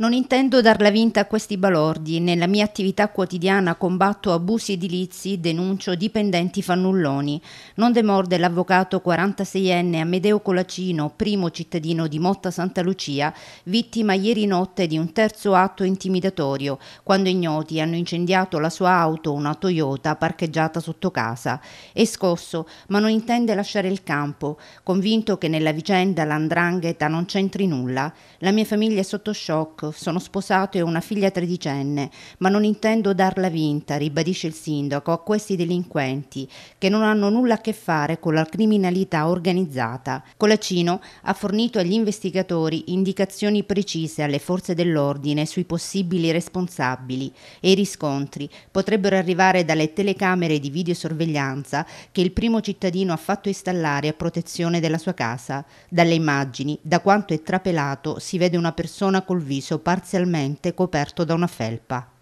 Non intendo darla vinta a questi balordi. Nella mia attività quotidiana combatto abusi edilizi, denuncio dipendenti fannulloni. Non demorde l'avvocato 46enne Amedeo Colacino, primo cittadino di Motta Santa Lucia, vittima ieri notte di un terzo atto intimidatorio, quando ignoti hanno incendiato la sua auto, una Toyota, parcheggiata sotto casa. È scosso, ma non intende lasciare il campo, convinto che nella vicenda l'andrangheta non c'entri nulla. La mia famiglia è sotto shock sono sposato e ho una figlia tredicenne, ma non intendo darla vinta, ribadisce il sindaco, a questi delinquenti che non hanno nulla a che fare con la criminalità organizzata. Colacino ha fornito agli investigatori indicazioni precise alle forze dell'ordine sui possibili responsabili e i riscontri potrebbero arrivare dalle telecamere di videosorveglianza che il primo cittadino ha fatto installare a protezione della sua casa. Dalle immagini, da quanto è trapelato, si vede una persona col viso parzialmente coperto da una felpa.